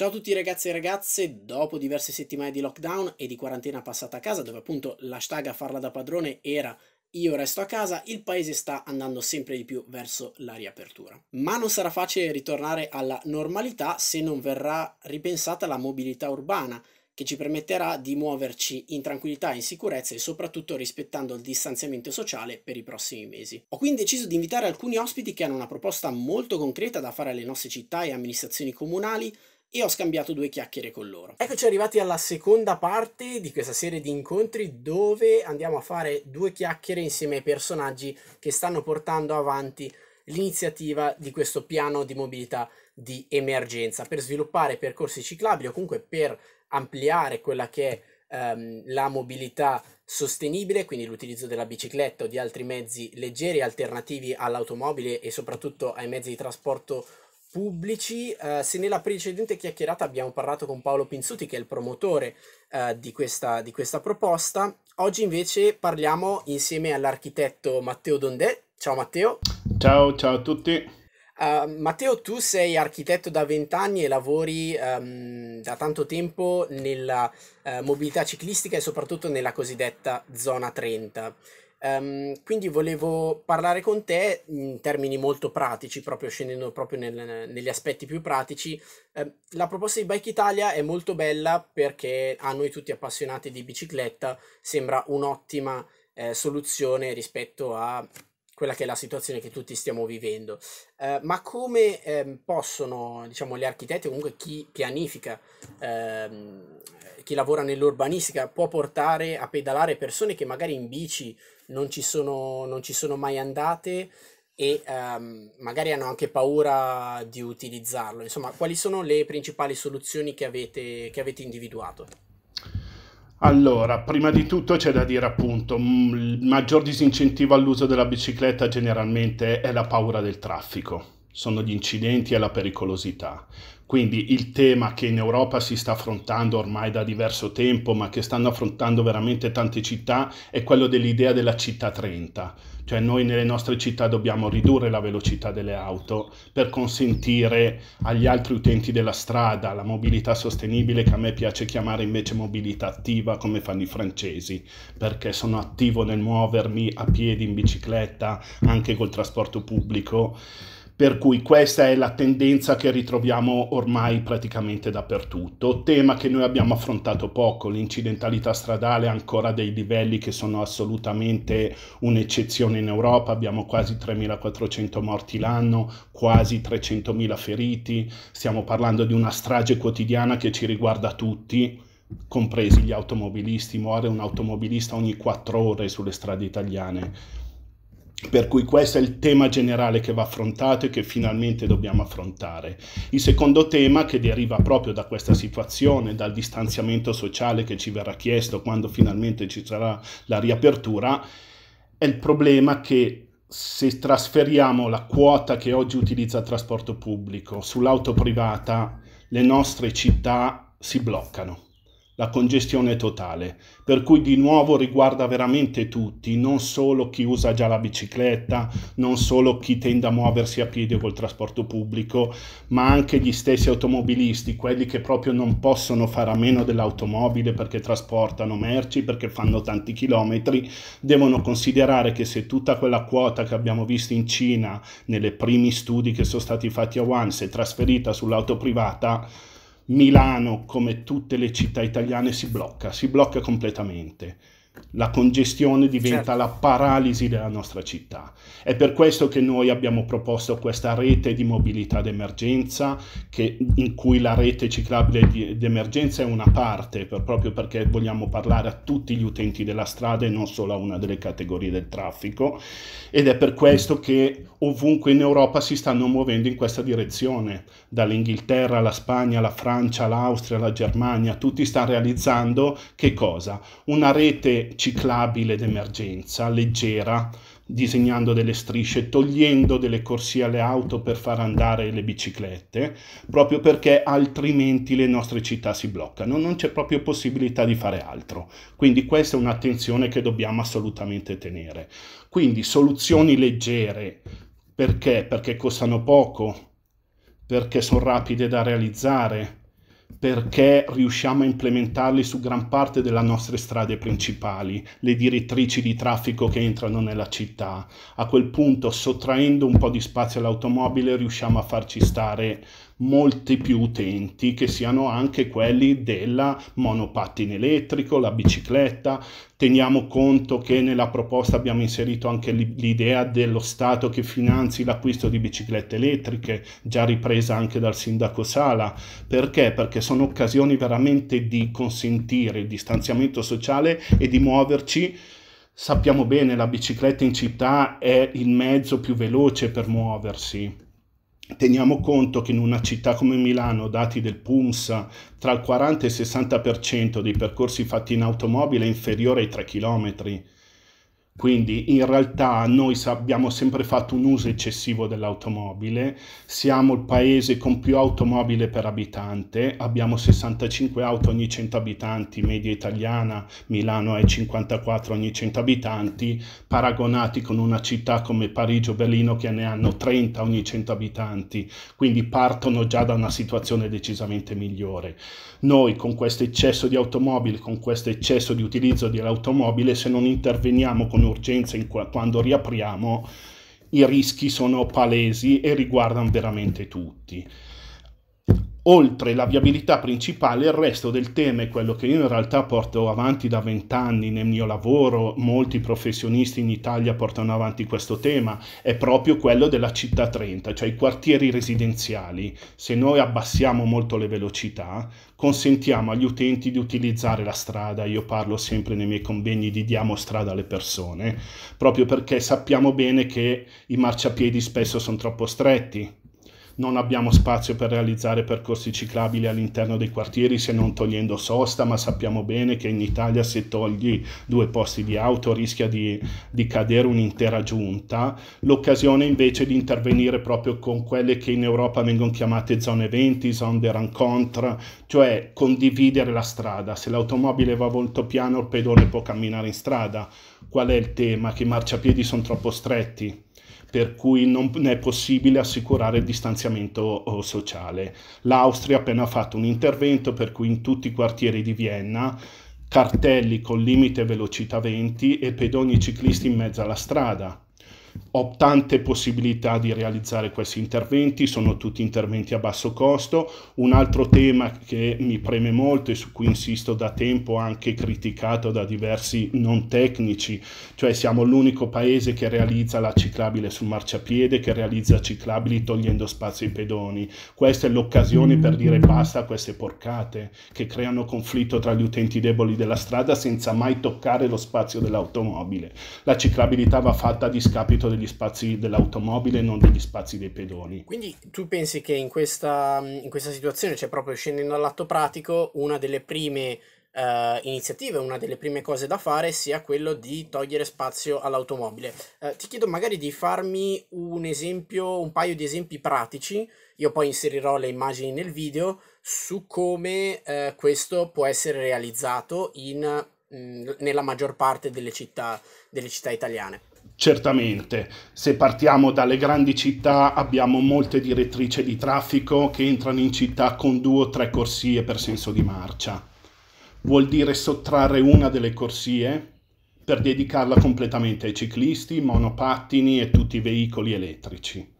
Ciao a tutti ragazzi e ragazze, dopo diverse settimane di lockdown e di quarantena passata a casa, dove appunto l'hashtag a farla da padrone era io resto a casa, il paese sta andando sempre di più verso la riapertura. Ma non sarà facile ritornare alla normalità se non verrà ripensata la mobilità urbana, che ci permetterà di muoverci in tranquillità e in sicurezza e soprattutto rispettando il distanziamento sociale per i prossimi mesi. Ho quindi deciso di invitare alcuni ospiti che hanno una proposta molto concreta da fare alle nostre città e amministrazioni comunali e ho scambiato due chiacchiere con loro. Eccoci arrivati alla seconda parte di questa serie di incontri dove andiamo a fare due chiacchiere insieme ai personaggi che stanno portando avanti l'iniziativa di questo piano di mobilità di emergenza per sviluppare percorsi ciclabili o comunque per ampliare quella che è ehm, la mobilità sostenibile, quindi l'utilizzo della bicicletta o di altri mezzi leggeri alternativi all'automobile e soprattutto ai mezzi di trasporto pubblici. Eh, se nella precedente chiacchierata abbiamo parlato con Paolo Pinzuti, che è il promotore eh, di, questa, di, questa, proposta, oggi invece parliamo insieme all'architetto Matteo Dondè. Ciao Matteo. Ciao, ciao a tutti. Uh, Matteo, tu sei architetto da 20 anni e lavori um, da tanto tempo nella uh, mobilità ciclistica e soprattutto nella cosiddetta zona 30. Um, quindi volevo parlare con te in termini molto pratici, proprio scendendo proprio nel, negli aspetti più pratici. Um, la proposta di Bike Italia è molto bella perché a noi tutti appassionati di bicicletta sembra un'ottima eh, soluzione rispetto a quella che è la situazione che tutti stiamo vivendo. Eh, ma come ehm, possono, diciamo, gli architetti comunque chi pianifica, ehm, chi lavora nell'urbanistica, può portare a pedalare persone che magari in bici non ci sono, non ci sono mai andate e ehm, magari hanno anche paura di utilizzarlo. Insomma, quali sono le principali soluzioni che avete, che avete individuato? Allora, prima di tutto c'è da dire appunto, mm, il maggior disincentivo all'uso della bicicletta generalmente è la paura del traffico, sono gli incidenti e la pericolosità. Quindi il tema che in Europa si sta affrontando ormai da diverso tempo, ma che stanno affrontando veramente tante città, è quello dell'idea della città 30. Cioè noi nelle nostre città dobbiamo ridurre la velocità delle auto per consentire agli altri utenti della strada la mobilità sostenibile che a me piace chiamare invece mobilità attiva come fanno i francesi, perché sono attivo nel muovermi a piedi, in bicicletta, anche col trasporto pubblico per cui questa è la tendenza che ritroviamo ormai praticamente dappertutto. Tema che noi abbiamo affrontato poco, l'incidentalità stradale ha ancora dei livelli che sono assolutamente un'eccezione in Europa, abbiamo quasi 3.400 morti l'anno, quasi 300.000 feriti, stiamo parlando di una strage quotidiana che ci riguarda tutti compresi gli automobilisti, muore un automobilista ogni quattro ore sulle strade italiane per cui questo è il tema generale che va affrontato e che finalmente dobbiamo affrontare. Il secondo tema che deriva proprio da questa situazione, dal distanziamento sociale che ci verrà chiesto quando finalmente ci sarà la riapertura, è il problema che se trasferiamo la quota che oggi utilizza il trasporto pubblico sull'auto privata, le nostre città si bloccano la congestione totale, per cui di nuovo riguarda veramente tutti, non solo chi usa già la bicicletta, non solo chi tende a muoversi a piedi col trasporto pubblico, ma anche gli stessi automobilisti, quelli che proprio non possono fare a meno dell'automobile perché trasportano merci, perché fanno tanti chilometri, devono considerare che se tutta quella quota che abbiamo visto in Cina, nelle primi studi che sono stati fatti a Wuhan, si è trasferita sull'auto privata, Milano, come tutte le città italiane, si blocca, si blocca completamente la congestione diventa certo. la paralisi della nostra città. È per questo che noi abbiamo proposto questa rete di mobilità d'emergenza, che, in cui la rete ciclabile di, d'emergenza è una parte, per, proprio perché vogliamo parlare a tutti gli utenti della strada e non solo a una delle categorie del traffico. Ed è per questo che ovunque in Europa si stanno muovendo in questa direzione, dall'Inghilterra alla Spagna, alla Francia, all'Austria, alla Germania, tutti stanno realizzando che cosa? Una rete ciclabile d'emergenza, leggera, disegnando delle strisce, togliendo delle corsie alle auto per far andare le biciclette, proprio perché altrimenti le nostre città si bloccano, non c'è proprio possibilità di fare altro. Quindi questa è un'attenzione che dobbiamo assolutamente tenere. Quindi soluzioni leggere, perché? Perché costano poco, perché sono rapide da realizzare, perché riusciamo a implementarli su gran parte delle nostre strade principali, le direttrici di traffico che entrano nella città. A quel punto, sottraendo un po' di spazio all'automobile, riusciamo a farci stare molti più utenti che siano anche quelli del monopattino elettrico, la bicicletta. Teniamo conto che nella proposta abbiamo inserito anche l'idea dello Stato che finanzi l'acquisto di biciclette elettriche, già ripresa anche dal sindaco Sala. Perché? Perché sono occasioni veramente di consentire il distanziamento sociale e di muoverci sappiamo bene che la bicicletta in città è il mezzo più veloce per muoversi Teniamo conto che in una città come Milano, dati del PUMSA, tra il 40 e il 60% dei percorsi fatti in automobile è inferiore ai 3 km. Quindi in realtà noi abbiamo sempre fatto un uso eccessivo dell'automobile, siamo il paese con più automobile per abitante, abbiamo 65 auto ogni 100 abitanti, media italiana, Milano è 54 ogni 100 abitanti, paragonati con una città come Parigi o Berlino che ne hanno 30 ogni 100 abitanti, quindi partono già da una situazione decisamente migliore. Noi con questo eccesso di automobile, con questo eccesso di utilizzo dell'automobile, se non interveniamo con un urgenza in quando riapriamo, i rischi sono palesi e riguardano veramente tutti oltre la viabilità principale, il resto del tema è quello che io in realtà porto avanti da vent'anni nel mio lavoro, molti professionisti in Italia portano avanti questo tema, è proprio quello della città 30, cioè i quartieri residenziali. Se noi abbassiamo molto le velocità, consentiamo agli utenti di utilizzare la strada, io parlo sempre nei miei convegni di diamo strada alle persone, proprio perché sappiamo bene che i marciapiedi spesso sono troppo stretti, non abbiamo spazio per realizzare percorsi ciclabili all'interno dei quartieri se non togliendo sosta, ma sappiamo bene che in Italia se togli due posti di auto rischia di, di cadere un'intera giunta. L'occasione invece di intervenire proprio con quelle che in Europa vengono chiamate zone 20, zone de rencontre, cioè condividere la strada. Se l'automobile va molto piano il pedone può camminare in strada. Qual è il tema? Che i marciapiedi sono troppo stretti per cui non è possibile assicurare il distanziamento oh, sociale. L'Austria ha appena fatto un intervento per cui in tutti i quartieri di Vienna cartelli con limite velocità 20 e pedoni ciclisti in mezzo alla strada ho tante possibilità di realizzare questi interventi, sono tutti interventi a basso costo. Un altro tema che mi preme molto e su cui insisto da tempo, anche criticato da diversi non tecnici, cioè siamo l'unico paese che realizza la ciclabile sul marciapiede, che realizza ciclabili togliendo spazio ai pedoni. Questa è l'occasione per dire mm. basta a queste porcate che creano conflitto tra gli utenti deboli della strada senza mai toccare lo spazio dell'automobile. La ciclabilità va fatta a discapito nell'ambito degli spazi dell'automobile non degli spazi dei pedoni. Quindi tu pensi che in questa, in questa situazione, cioè proprio scendendo all'atto pratico, una delle prime Uh, iniziative, una delle prime cose da fare sia quello di togliere spazio all'automobile. Uh, ti chiedo magari di farmi un esempio, un paio di esempi pratici, io poi inserirò le immagini nel video, su come uh, questo può essere realizzato in, mm, nella maggior parte delle città, delle città italiane. Certamente, se partiamo dalle grandi città abbiamo molte direttrici di traffico che entrano in città con due o tre corsie per senso di marcia. Vuol dire sottrarre una delle corsie per dedicarla completamente ai ciclisti, monopattini e tutti i veicoli elettrici.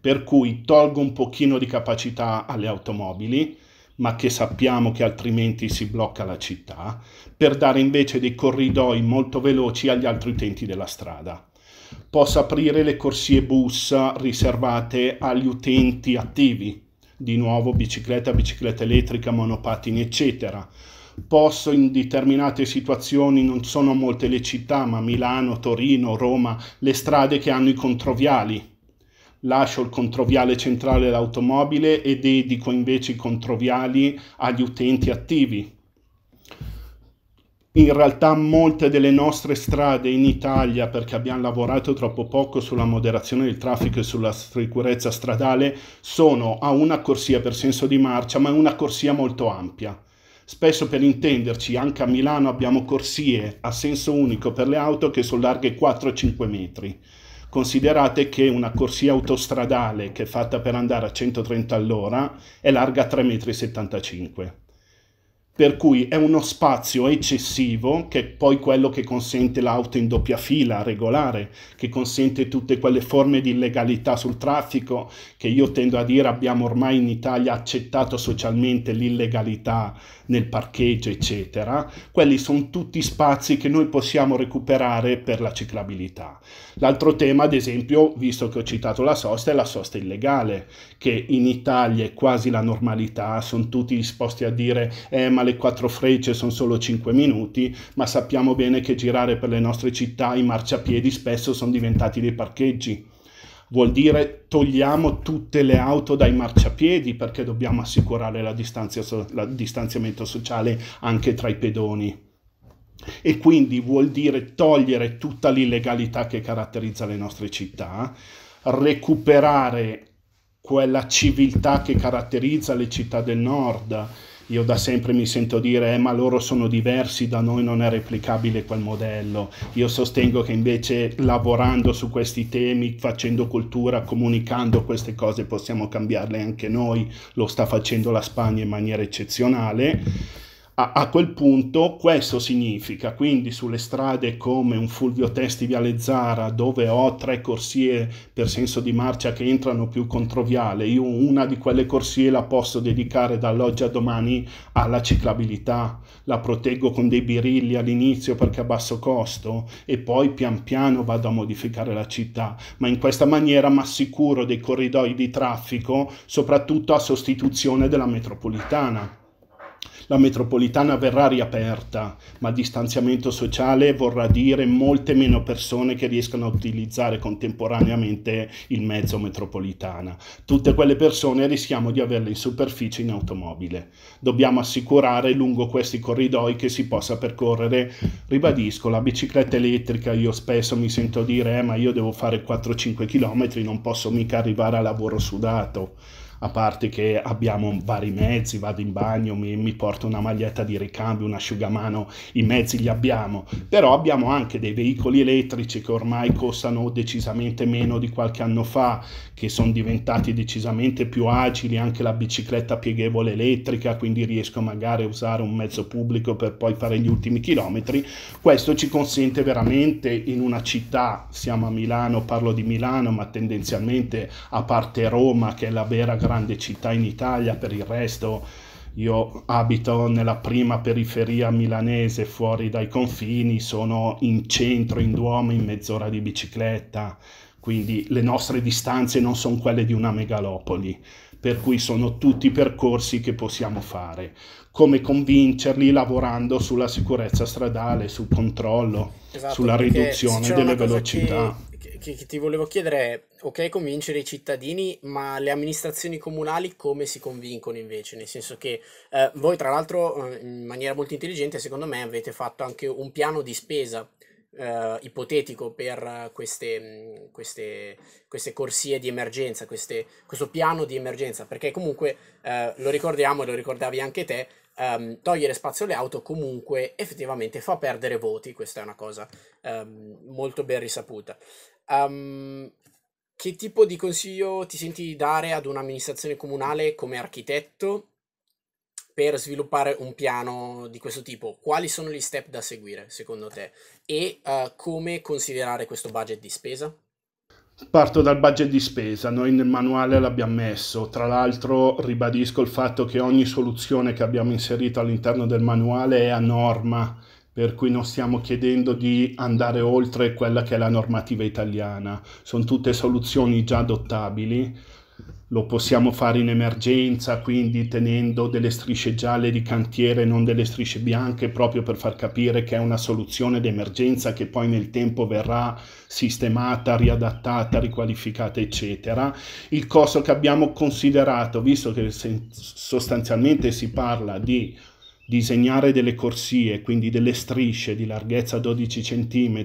Per cui tolgo un pochino di capacità alle automobili, ma che sappiamo che altrimenti si blocca la città, per dare invece dei corridoi molto veloci agli altri utenti della strada possa aprire le corsie bus riservate agli utenti attivi, di nuovo bicicletta, bicicletta elettrica, monopatini, eccetera. Posso in determinate situazioni, non sono molte le città, ma Milano, Torino, Roma, le strade che hanno i controviali. Lascio il controviale centrale all'automobile e dedico invece i controviali agli utenti attivi in realtà molte delle nostre strade in Italia, perché abbiamo lavorato troppo poco sulla moderazione del traffico e sulla sicurezza stradale, sono a una corsia per senso di marcia, ma una corsia molto ampia. Spesso per intenderci, anche a Milano abbiamo corsie a senso unico per le auto che sono larghe 4-5 metri. Considerate che una corsia autostradale che è fatta per andare a 130 all'ora è larga 3,75 metri per cui è uno spazio eccessivo, che è poi quello che consente l'auto in doppia fila regolare, che consente tutte quelle forme di illegalità sul traffico, che io tendo a dire abbiamo ormai in Italia accettato socialmente l'illegalità nel parcheggio, eccetera. Quelli sono tutti spazi che noi possiamo recuperare per la ciclabilità. L'altro tema, ad esempio, visto che ho citato la sosta, è la sosta illegale, che in Italia è quasi la normalità, sono tutti disposti a dire eh, ma alle quattro frecce sono solo 5 minuti, ma sappiamo bene che girare per le nostre città i marciapiedi spesso sono diventati dei parcheggi. Vuol dire togliamo tutte le auto dai marciapiedi perché dobbiamo assicurare la distanzia, la distanziamento sociale anche tra i pedoni. E quindi vuol dire togliere tutta l'illegalità che caratterizza le nostre città, recuperare quella civiltà che caratterizza le città del nord, io da sempre mi sento dire eh, ma loro sono diversi, da noi non è replicabile quel modello. Io sostengo che invece lavorando su questi temi, facendo cultura, comunicando queste cose possiamo cambiarle anche noi, lo sta facendo la Spagna in maniera eccezionale a, a quel punto questo significa, quindi sulle strade come un Fulvio Testi Viale Zara, dove ho tre corsie per senso di marcia che entrano più controviale, io una di quelle corsie la posso dedicare dall'oggi a domani alla ciclabilità, la proteggo con dei birilli all'inizio perché a basso costo e poi pian piano vado a modificare la città, ma in questa maniera mi assicuro dei corridoi di traffico, soprattutto a sostituzione della metropolitana. La metropolitana verrà riaperta, ma distanziamento sociale vorrà dire molte meno persone che riescano a utilizzare contemporaneamente il mezzo metropolitana. Tutte quelle persone rischiamo di averle in superficie in automobile. Dobbiamo assicurare lungo questi corridoi che si possa percorrere. Ribadisco, la bicicletta elettrica, io spesso mi sento dire, eh, ma io devo fare 4-5 km, non posso mica arrivare a lavoro sudato a parte che abbiamo vari mezzi, vado in bagno, mi, mi porto una maglietta di ricambio, un asciugamano, i mezzi li abbiamo, però abbiamo anche dei veicoli elettrici che ormai costano decisamente meno di qualche anno fa, che sono diventati decisamente più agili, anche la bicicletta pieghevole elettrica, quindi riesco magari a usare un mezzo pubblico per poi fare gli ultimi chilometri, questo ci consente veramente in una città, siamo a Milano, parlo di Milano, ma tendenzialmente a parte Roma che è la vera grande città in Italia, per il resto io abito nella prima periferia milanese fuori dai confini, sono in centro, in Duomo, in mezz'ora di bicicletta, quindi le nostre distanze non sono quelle di una megalopoli per cui sono tutti i percorsi che possiamo fare. Come convincerli lavorando sulla sicurezza stradale, sul controllo, esatto, sulla riduzione delle velocità. Che, che, che ti volevo chiedere è, ok, convincere i cittadini, ma le amministrazioni comunali come si convincono invece? Nel senso che eh, voi, tra l'altro, eh, in maniera molto intelligente, secondo me, avete fatto anche un piano di spesa eh, ipotetico per eh, queste, mm, queste, queste, corsie di emergenza, queste, questo piano di emergenza, perché comunque eh, lo ricordiamo e lo ricordavi anche te, Um, togliere spazio alle auto comunque effettivamente fa perdere voti, questa è una cosa um, molto ben risaputa. Um, che tipo di consiglio ti senti dare ad un'amministrazione comunale come architetto per sviluppare un piano di questo tipo, quali sono gli step da seguire secondo te e uh, come considerare questo budget di spesa? Parto dal budget di spesa, noi nel manuale l'abbiamo messo, tra l'altro ribadisco il fatto che ogni soluzione che abbiamo inserito all'interno del manuale è a norma, per cui non stiamo chiedendo di andare oltre quella che è la normativa italiana, sono tutte soluzioni già adottabili lo possiamo fare in emergenza, quindi tenendo delle strisce gialle di cantiere, non delle strisce bianche, proprio per far capire che è una soluzione d'emergenza che poi nel tempo verrà sistemata, riadattata, riqualificata, eccetera. Il costo che abbiamo considerato, visto che sostanzialmente si parla di disegnare delle corsie, quindi delle strisce di larghezza 12 cm,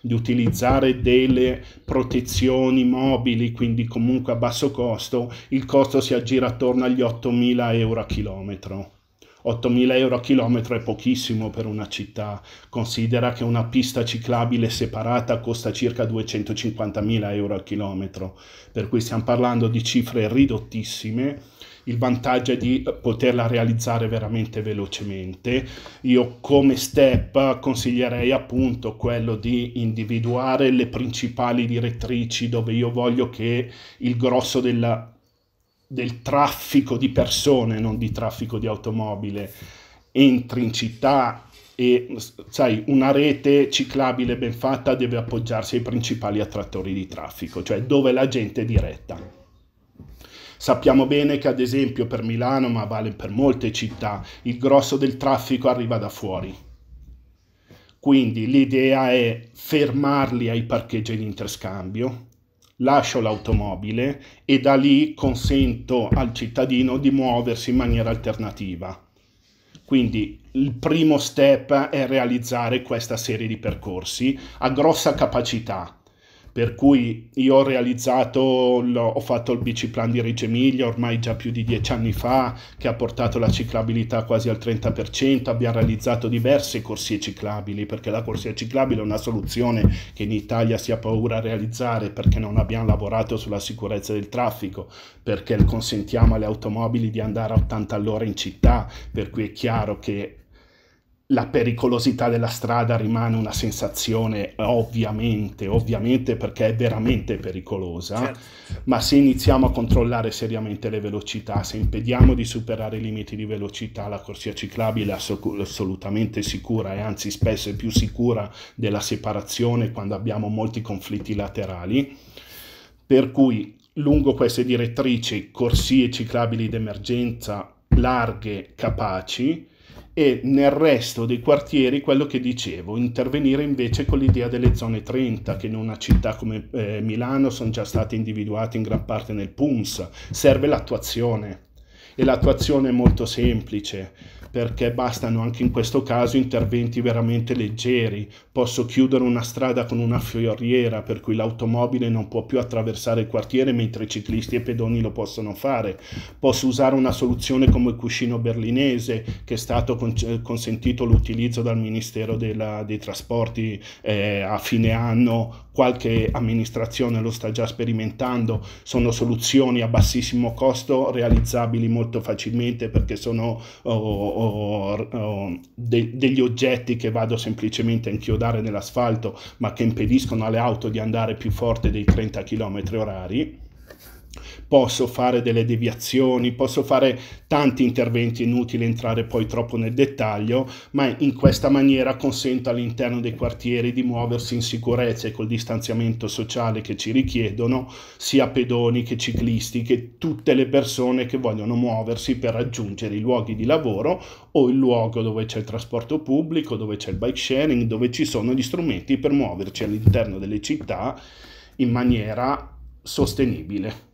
di utilizzare delle protezioni mobili, quindi comunque a basso costo, il costo si aggira attorno agli 8.000 euro a chilometro. 8.000 euro a chilometro è pochissimo per una città, considera che una pista ciclabile separata costa circa 250.000 euro a chilometro, per cui stiamo parlando di cifre ridottissime, il vantaggio è di poterla realizzare veramente velocemente. Io come step consiglierei appunto quello di individuare le principali direttrici dove io voglio che il grosso della del traffico di persone, non di traffico di automobile, entri in città e sai, una rete ciclabile ben fatta deve appoggiarsi ai principali attrattori di traffico, cioè dove la gente è diretta. Sappiamo bene che ad esempio per Milano, ma vale per molte città, il grosso del traffico arriva da fuori. Quindi l'idea è fermarli ai parcheggi di interscambio, lascio l'automobile e da lì consento al cittadino di muoversi in maniera alternativa. Quindi il primo step è realizzare questa serie di percorsi a grossa capacità, per cui io ho realizzato, ho fatto il bici plan di Reggio Emilia ormai già più di dieci anni fa, che ha portato la ciclabilità quasi al 30%, abbiamo realizzato diverse corsie ciclabili, perché la corsia ciclabile è una soluzione che in Italia si ha paura a realizzare perché non abbiamo lavorato sulla sicurezza del traffico, perché consentiamo alle automobili di andare a 80 all'ora in città, per cui è chiaro che la pericolosità della strada rimane una sensazione eh, ovviamente, ovviamente perché è veramente pericolosa, certo, certo. ma se iniziamo a controllare seriamente le velocità, se impediamo di superare i limiti di velocità, la corsia ciclabile è assolutamente sicura e anzi spesso è più sicura della separazione quando abbiamo molti conflitti laterali, per cui lungo queste direttrici corsie ciclabili d'emergenza larghe, capaci, e nel resto dei quartieri quello che dicevo, intervenire invece con l'idea delle zone 30 che in una città come eh, Milano sono già state individuate in gran parte nel PUMS, serve l'attuazione e l'attuazione è molto semplice perché bastano anche in questo caso interventi veramente leggeri. Posso chiudere una strada con una fioriera per cui l'automobile non può più attraversare il quartiere mentre i ciclisti e i pedoni lo possono fare. Posso usare una soluzione come il cuscino berlinese che è stato con- eh, consentito l'utilizzo dal Ministero della, dei Trasporti eh, a fine anno qualche amministrazione lo sta già sperimentando, sono soluzioni a bassissimo costo realizzabili molto facilmente perché sono oh, oh, oh, oh, de- degli oggetti che vado semplicemente a inchiodare nell'asfalto ma che impediscono alle auto di andare più forte dei 30 km orari posso fare delle deviazioni, posso fare tanti interventi, inutile entrare poi troppo nel dettaglio, ma in questa maniera consento all'interno dei quartieri di muoversi in sicurezza e col distanziamento sociale che ci richiedono, sia pedoni che ciclisti, che tutte le persone che vogliono muoversi per raggiungere i luoghi di lavoro o il luogo dove c'è il trasporto pubblico, dove c'è il bike sharing, dove ci sono gli strumenti per muoverci all'interno delle città in maniera sostenibile.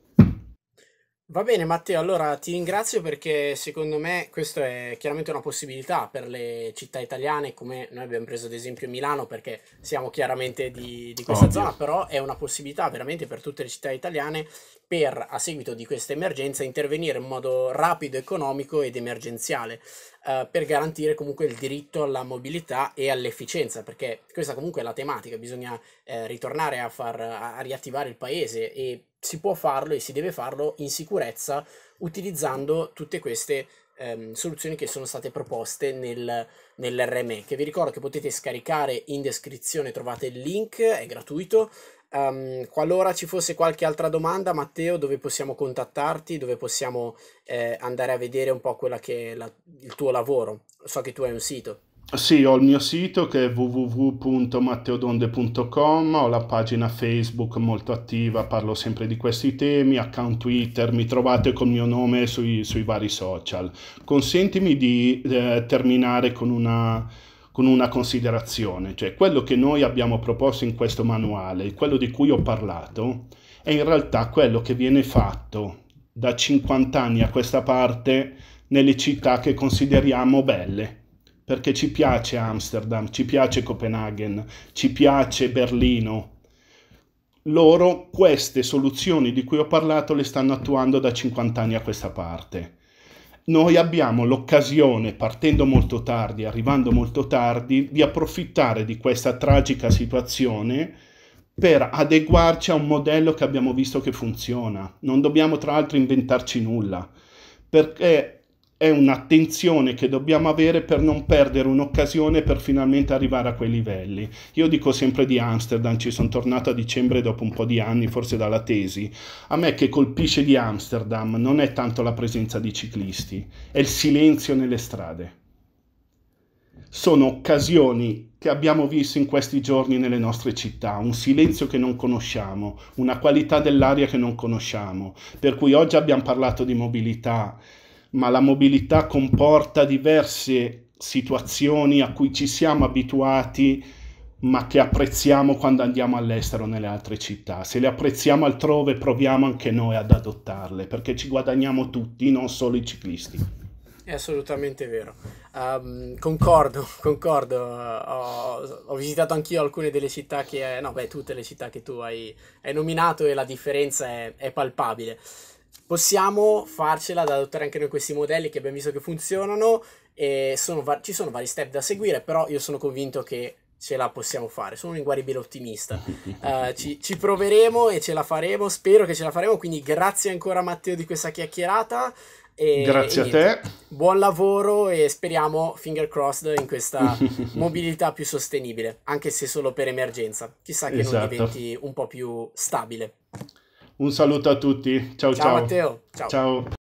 Va bene Matteo, allora ti ringrazio perché secondo me questa è chiaramente una possibilità per le città italiane, come noi abbiamo preso ad esempio Milano perché siamo chiaramente di, di questa Obvio. zona, però è una possibilità veramente per tutte le città italiane per, a seguito di questa emergenza, intervenire in modo rapido, economico ed emergenziale eh, per garantire comunque il diritto alla mobilità e all'efficienza, perché questa comunque è la tematica, bisogna eh, ritornare a, far, a riattivare il paese e si può farlo e si deve farlo in sicurezza utilizzando tutte queste ehm, soluzioni che sono state proposte nel, nel che Vi ricordo che potete scaricare in descrizione, trovate il link, è gratuito. Um, qualora ci fosse qualche altra domanda, Matteo, dove possiamo contattarti, dove possiamo eh, andare a vedere un po' quella che è la, il tuo lavoro? So che tu hai un sito. Sì, ho il mio sito che è www.matteodonde.com, ho la pagina Facebook molto attiva, parlo sempre di questi temi, account Twitter, mi trovate col mio nome sui, sui vari social. Consentimi di eh, terminare con una, con una considerazione, cioè quello che noi abbiamo proposto in questo manuale, quello di cui ho parlato, è in realtà quello che viene fatto da 50 anni a questa parte nelle città che consideriamo belle perché ci piace Amsterdam, ci piace Copenaghen, ci piace Berlino. Loro queste soluzioni di cui ho parlato le stanno attuando da 50 anni a questa parte. Noi abbiamo l'occasione, partendo molto tardi, arrivando molto tardi, di approfittare di questa tragica situazione per adeguarci a un modello che abbiamo visto che funziona. Non dobbiamo tra l'altro inventarci nulla, perché è un'attenzione che dobbiamo avere per non perdere un'occasione per finalmente arrivare a quei livelli. Io dico sempre di Amsterdam, ci sono tornato a dicembre dopo un po' di anni, forse dalla tesi. A me che colpisce di Amsterdam non è tanto la presenza di ciclisti, è il silenzio nelle strade. Sono occasioni che abbiamo visto in questi giorni nelle nostre città, un silenzio che non conosciamo, una qualità dell'aria che non conosciamo, per cui oggi abbiamo parlato di mobilità, ma la mobilità comporta diverse situazioni a cui ci siamo abituati ma che apprezziamo quando andiamo all'estero nelle altre città. Se le apprezziamo altrove proviamo anche noi ad adottarle perché ci guadagniamo tutti, non solo i ciclisti. È assolutamente vero. Um, concordo, concordo. Uh, ho, ho, visitato anch'io alcune delle città che, no, beh, tutte le città che tu hai, hai nominato e la differenza è, è palpabile possiamo farcela ad adottare anche noi questi modelli che abbiamo visto che funzionano e sono var- ci sono vari step da seguire, però io sono convinto che ce la possiamo fare, sono un inguaribile ottimista. Uh, ci, ci, proveremo e ce la faremo, spero che ce la faremo, quindi grazie ancora Matteo di questa chiacchierata. E, grazie e a te. Buon lavoro e speriamo, finger crossed, in questa mobilità più sostenibile, anche se solo per emergenza. Chissà che esatto. non diventi un po' più stabile. Un saluto a tutti. Ciao ciao. Ciao Matteo. Ciao. ciao.